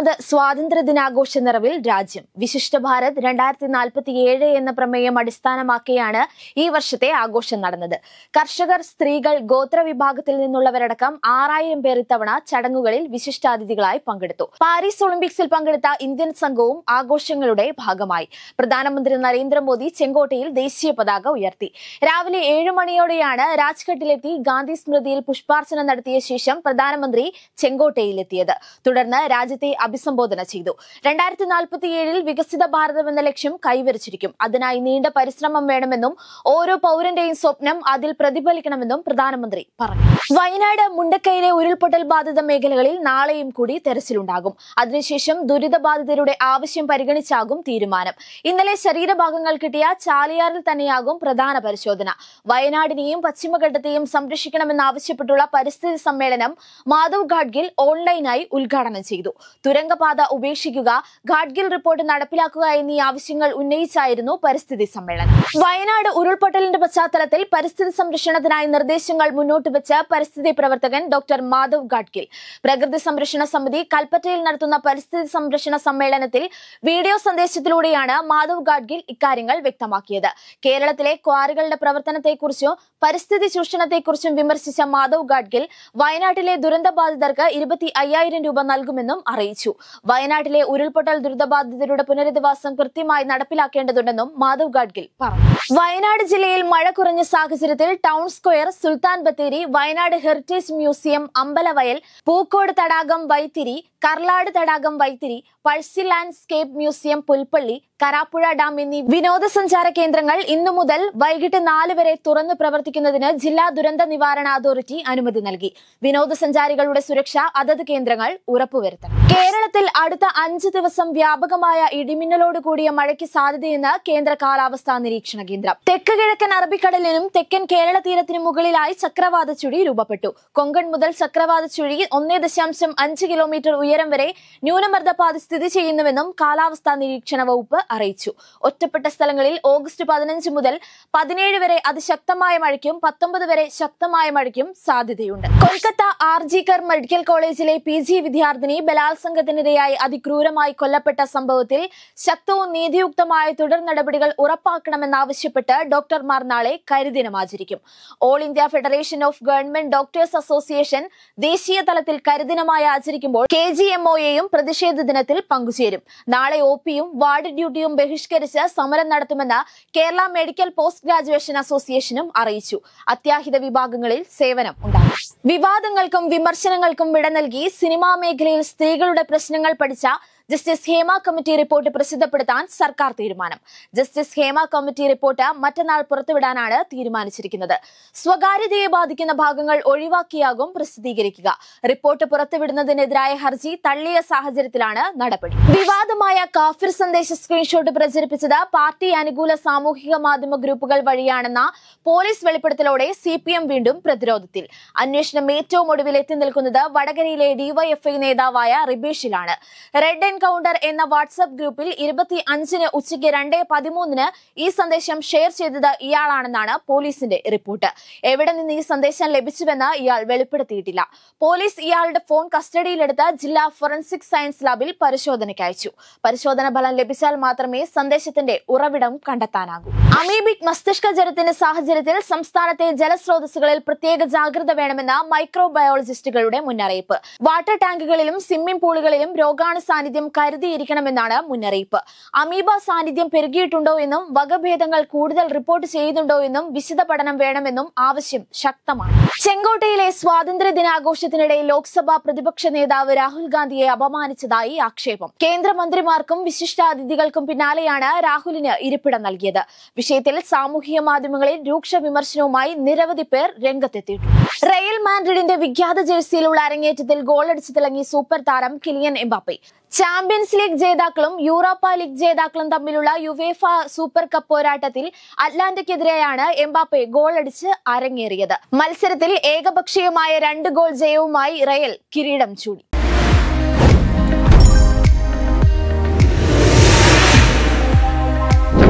അൻപത്തിയൊന്നാമത് സ്വാതന്ത്ര്യ ദിനാഘോഷ നിറവിൽ രാജ്യം വിശിഷ്ട ഭാരത് രണ്ടായിരത്തി ഏഴ് എന്ന പ്രമേയം അടിസ്ഥാനമാക്കിയാണ് ഈ വർഷത്തെ ആഘോഷം നടന്നത് കർഷകർ സ്ത്രീകൾ ഗോത്ര വിഭാഗത്തിൽ നിന്നുള്ളവരടക്കം ആറായിരം പേർ ഇത്തവണ ചടങ്ങുകളിൽ വിശിഷ്ടാതിഥികളായി പങ്കെടുത്തു പാരീസ് ഒളിമ്പിക്സിൽ പങ്കെടുത്ത ഇന്ത്യൻ സംഘവും ആഘോഷങ്ങളുടെ ഭാഗമായി പ്രധാനമന്ത്രി നരേന്ദ്രമോദി ചെങ്കോട്ടയിൽ ദേശീയ പതാക ഉയർത്തി രാവിലെ ഏഴു മണിയോടെയാണ് രാജ്ഘട്ടിലെത്തി ഗാന്ധി സ്മൃതിയിൽ പുഷ്പാർച്ചന നടത്തിയ ശേഷം പ്രധാനമന്ത്രി ചെങ്കോട്ടയിലെത്തിയത് തുടർന്ന് രാജ്യത്തെ അഭിസംബോധന ചെയ്തു രണ്ടായിരത്തി നാൽപ്പത്തിയേഴിൽ വികസിത ഭാരതം എന്ന ലക്ഷ്യം കൈവരിച്ചിരിക്കും അതിനായി നീണ്ട പരിശ്രമം വേണമെന്നും ഓരോ പൗരന്റെയും സ്വപ്നം അതിൽ പ്രതിഫലിക്കണമെന്നും പ്രധാനമന്ത്രി പറഞ്ഞു വയനാട് മുണ്ടക്കയിലെ ഉരുൾപൊട്ടൽ ബാധിത മേഖലകളിൽ നാളെയും കൂടി തെരച്ചിലുണ്ടാകും അതിനുശേഷം ദുരിതബാധിതരുടെ ആവശ്യം പരിഗണിച്ചാകും തീരുമാനം ഇന്നലെ ശരീരഭാഗങ്ങൾ കിട്ടിയ ചാലിയാറിൽ തന്നെയാകും പ്രധാന പരിശോധന വയനാടിനെയും പശ്ചിമഘട്ടത്തെയും സംരക്ഷിക്കണമെന്നാവശ്യപ്പെട്ടുള്ള പരിസ്ഥിതി സമ്മേളനം മാധവ് ഘാഡ്ഗിൽ ഓൺലൈനായി ഉദ്ഘാടനം ചെയ്തു തുര തുരങ്കപാത ഉപേക്ഷിക്കുക ഗാഡ്ഗിൽ റിപ്പോർട്ട് നടപ്പിലാക്കുക എന്നീ ആവശ്യങ്ങൾ ഉന്നയിച്ചായിരുന്നു പരിസ്ഥിതി സമ്മേളനം വയനാട് ഉരുൾപൊട്ടലിന്റെ പശ്ചാത്തലത്തിൽ പരിസ്ഥിതി സംരക്ഷണത്തിനായി നിർദ്ദേശങ്ങൾ മുന്നോട്ട് വെച്ച പരിസ്ഥിതി പ്രവർത്തകൻ ഡോക്ടർ മാധവ് ഗാഡ്ഗിൽ പ്രകൃതി സംരക്ഷണ സമിതി കൽപ്പറ്റയിൽ നടത്തുന്ന പരിസ്ഥിതി സംരക്ഷണ സമ്മേളനത്തിൽ വീഡിയോ സന്ദേശത്തിലൂടെയാണ് മാധവ് ഗാഡ്ഗിൽ ഇക്കാര്യങ്ങൾ വ്യക്തമാക്കിയത് കേരളത്തിലെ ക്വാറികളുടെ പ്രവർത്തനത്തെക്കുറിച്ചും പരിസ്ഥിതി ചൂഷണത്തെക്കുറിച്ചും വിമർശിച്ച മാധവ് ഗാഡ്ഗിൽ വയനാട്ടിലെ ദുരന്തബാധിതർക്ക് ഇരുപത്തി അയ്യായിരം രൂപ നൽകുമെന്നും അറിയിച്ചു അറിയിച്ചു വയനാട്ടിലെ ഉരുൾപൊട്ടൽ ദുരിതബാധിതരുടെ പുനരധിവാസം കൃത്യമായി നടപ്പിലാക്കേണ്ടതുണ്ടെന്നും മാധവ് ഗാഡ്ഗിൽ പറഞ്ഞു വയനാട് ജില്ലയിൽ മഴ കുറഞ്ഞ സാഹചര്യത്തിൽ town square Sultan Bathery Wayanad heritage museum Ambalavayal Pookode തടാകം വൈത്തിരി കർലാട് തടാകം Vythiri Pazhassi landscape museum Pulpally Karapuzha dam എന്നീ വിനോദസഞ്ചാര കേന്ദ്രങ്ങൾ ഇന്നു മുതൽ വൈകിട്ട് നാല് വരെ തുറന്നു പ്രവർത്തിക്കുന്നതിന് ജില്ലാ ദുരന്ത നിവാരണ അതോറിറ്റി അനുമതി നൽകി വിനോദസഞ്ചാരികളുടെ സുരക്ഷ അതത് കേന്ദ്രങ്ങൾ ഉറപ്പുവരുത്തണം കേരളത്തിൽ അടുത്ത അഞ്ച് ദിവസം വ്യാപകമായ ഇടിമിന്നലോട് കൂടിയ മഴയ്ക്ക് സാധ്യതയെന്ന് കേന്ദ്ര കാലാവസ്ഥാ നിരീക്ഷണ കേന്ദ്രം തെക്ക് കിഴക്കൻ അറബിക്കടലിനും തെക്കൻ കേരള തീരത്തിനും മുകളിലായി ചക്രവാത ചുഴി രൂപപ്പെട്ടു കൊങ്കൺ മുതൽ ചക്രവാത ചുഴി ഒന്നേ ദശാംശം അഞ്ച് കിലോമീറ്റർ ഉയരം വരെ ന്യൂനമർദ്ദപാത സ്ഥിതി ചെയ്യുന്നുവെന്നും കാലാവസ്ഥാ നിരീക്ഷണ വകുപ്പ് അറിയിച്ചു ഒറ്റപ്പെട്ട സ്ഥലങ്ങളിൽ ഓഗസ്റ്റ് പതിനഞ്ച് മുതൽ പതിനേഴ് വരെ അതിശക്തമായ മഴയ്ക്കും പത്തൊമ്പത് വരെ ശക്തമായ മഴയ്ക്കും സാധ്യതയുണ്ട് Kolkata R G Kar medical കോളേജിലെ പി ജി വിദ്യാർത്ഥിനി ബലാത്സംഗത്തിനിരയായി അതിക്രൂരമായി കൊല്ലപ്പെട്ട സംഭവത്തിൽ ശക്തവും നീതിയുക്തമായ തുടർ നടപടികൾ ഉറപ്പാക്കണമെന്നാവശ്യപ്പെട്ട് ഡോക്ടർമാർ നാളെ കരിദിനം ആചരിക്കും all India federation of government doctors association ദേശീയ തലത്തിൽ കരിദിനമായി ആചരിക്കുമ്പോൾ കെ ജി എം ഒയെയും പ്രതിഷേധ ദിനത്തിൽ പങ്കുചേരും നാളെ ഒ പിയും വാർഡ് ഡ്യൂട്ടിയും ബഹിഷ്കരിച്ച് സമരം നടത്തുമെന്ന് കേരള മെഡിക്കൽ പോസ്റ്റ് ഗ്രാജുവേഷൻ അസോസിയേഷനും അറിയിച്ചു അത്യാഹിത വിഭാഗങ്ങളിൽ സേവനം ഉണ്ടാകും വിവാദങ്ങൾക്കും വിമർശനങ്ങൾക്കും വിട നൽകി സിനിമാ മേഖലയിൽ സ്ത്രീകളുടെ പ്രശ്നങ്ങൾ പഠിച്ച ജസ്റ്റിസ് ഹേമ കമ്മിറ്റി റിപ്പോർട്ട് പ്രസിദ്ധപ്പെടുത്താൻ സർക്കാർ തീരുമാനം ജസ്റ്റിസ് ഹേമ കമ്മിറ്റി റിപ്പോർട്ട് മറ്റന്നാൾ പുറത്തുവിടാനാണ് തീരുമാനിച്ചിരിക്കുന്നത് സ്വകാര്യതയെ ബാധിക്കുന്ന ഭാഗങ്ങൾ ഒഴിവാക്കിയാകും പ്രസിദ്ധീകരിക്കുക റിപ്പോർട്ട് പുറത്തുവിടുന്നതിനെതിരായ ഹർജി തള്ളിയ സാഹചര്യത്തിലാണ് നടപടി വിവാദമായ കാഫിർ സന്ദേശ സ്ക്രീൻഷോട്ട് പ്രചരിപ്പിച്ചത് പാർട്ടി അനുകൂല സാമൂഹിക മാധ്യമ ഗ്രൂപ്പുകൾ വഴിയാണെന്ന പോലീസ് വെളിപ്പെടുത്തലോടെ സി പി എം വീണ്ടും പ്രതിരോധത്തിൽ അന്വേഷണം ഏറ്റവും ഒടുവിൽ എത്തി നിൽക്കുന്നത് വടകരയിലെ ഡിവൈഎഫ്ഐ നേതാവായ റിബേഷിലാണ് റെഡ് ആൻഡ് എൻകൗണ്ടർ എന്ന വാട്സ്ആപ്പ് ഗ്രൂപ്പിൽ ഇരുപത്തി അഞ്ചിന് ഉച്ചയ്ക്ക് രണ്ട് പതിമൂന്നിന് ഈ സന്ദേശം ഷെയർ ചെയ്തത് ഇയാളാണെന്നാണ് പോലീസിന്റെ റിപ്പോർട്ട് എവിടെ നിന്ന് ഈ സന്ദേശം ലഭിച്ചുവെന്ന് ഇയാൾ വെളിപ്പെടുത്തിയിട്ടില്ല പോലീസ് ഇയാളുടെ ഫോൺ കസ്റ്റഡിയിലെടുത്ത് ജില്ലാ ഫോറൻസിക് സയൻസ് ലാബിൽ പരിശോധനയ്ക്ക് അയച്ചു പരിശോധന ഫലം ലഭിച്ചാൽ മാത്രമേ സന്ദേശത്തിന്റെ ഉറവിടം കണ്ടെത്താനാകൂ അമീബിക് മസ്തിഷ്ക ജലത്തിന്റെ സാഹചര്യത്തിൽ സംസ്ഥാനത്തെ ജലസ്രോതസ്സുകളിൽ പ്രത്യേക ജാഗ്രത വേണമെന്ന് മൈക്രോബയോളജിസ്റ്റുകളുടെ മുന്നറിയിപ്പ് വാട്ടർ ടാങ്കുകളിലും സ്വിമ്മിംഗ് പൂളുകളിലും രോഗാണു സാന്നിധ്യം സാന്നിധ്യം കരുതിയിരിക്കണമെന്നാണ് മുന്നറിയിപ്പ് അമീബ സാന്നിധ്യം പെരുകിയിട്ടുണ്ടോ എന്നും വകഭേദങ്ങൾ കൂടുതൽ റിപ്പോർട്ട് ചെയ്യുന്നുണ്ടോ എന്നും വിശദ പഠനം വേണമെന്നും ആവശ്യം ശക്തമാണ് ചെങ്കോട്ടയിലെ സ്വാതന്ത്ര്യ ദിനാഘോഷത്തിനിടെ ലോക്സഭാ പ്രതിപക്ഷ നേതാവ് രാഹുൽ ഗാന്ധിയെ അപമാനിച്ചതായി ആക്ഷേപം കേന്ദ്രമന്ത്രിമാർക്കും വിശിഷ്ടാതിഥികൾക്കും പിന്നാലെയാണ് രാഹുലിന് ഇരിപ്പിടം നൽകിയത് വിഷയത്തിൽ സാമൂഹിക മാധ്യമങ്ങളിൽ രൂക്ഷ വിമർശനവുമായി നിരവധി പേർ രംഗത്തെത്തിയിട്ടുണ്ട് റയൽ മാൻഡ്രിഡിന്റെ വിഖ്യാത ജേഴ്സിയിലുള്ള അരങ്ങേറ്റത്തിൽ ഗോളടിച്ചു തിളങ്ങി സൂപ്പർ താരം കിലിയൻ എംബാപ്പെ ചാമ്പ്യൻസ് ലീഗ് ജേതാക്കളും യൂറോപ്പ ലീഗ് ജേതാക്കളും തമ്മിലുള്ള യുവേഫ സൂപ്പർ കപ്പ് പോരാട്ടത്തിൽ അറ്റ്ലാന്റയ്ക്കെതിരെയാണ് എംബാപ്പെ ഗോൾ അടിച്ച് അരങ്ങേറിയത് മത്സരത്തിൽ ഏകപക്ഷീയമായ രണ്ട് ഗോൾ ജയവുമായി റയൽ കിരീടം ചൂടി